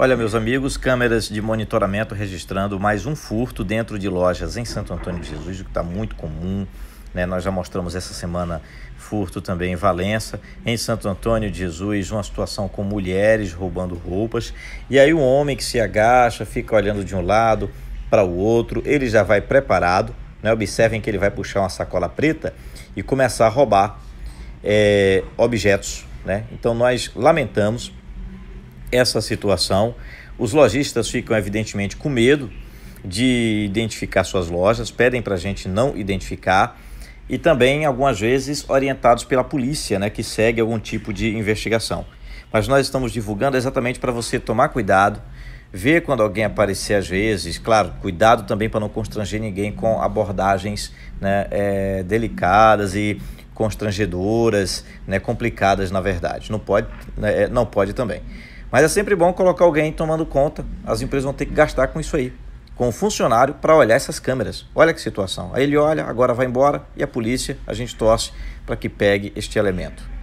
Olha, meus amigos, câmeras de monitoramento registrando mais um furto dentro de lojas em Santo Antônio de Jesus, o que está muito comum. Né? Nós já mostramos essa semana furto também em Valença, em Santo Antônio de Jesus, uma situação com mulheres roubando roupas. E aí, um homem que se agacha, fica olhando de um lado para o outro, ele já vai preparado. Né? Observem que ele vai puxar uma sacola preta e começar a roubar é, objetos. Né? Então, nós lamentamos essa situação. Os lojistas ficam, evidentemente, com medo de identificar suas lojas, pedem para a gente não identificar e também, algumas vezes, orientados pela polícia, né, que segue algum tipo de investigação. Mas nós estamos divulgando exatamente para você tomar cuidado, ver quando alguém aparecer às vezes, claro, cuidado também para não constranger ninguém com abordagens né, é, delicadas e constrangedoras, né, complicadas na verdade. Não pode, né, é, não pode também. Mas é sempre bom colocar alguém tomando conta. As empresas vão ter que gastar com isso aí, com o funcionário para olhar essas câmeras. Olha que situação. Aí ele olha, agora vai embora e a polícia, a gente torce para que pegue este elemento.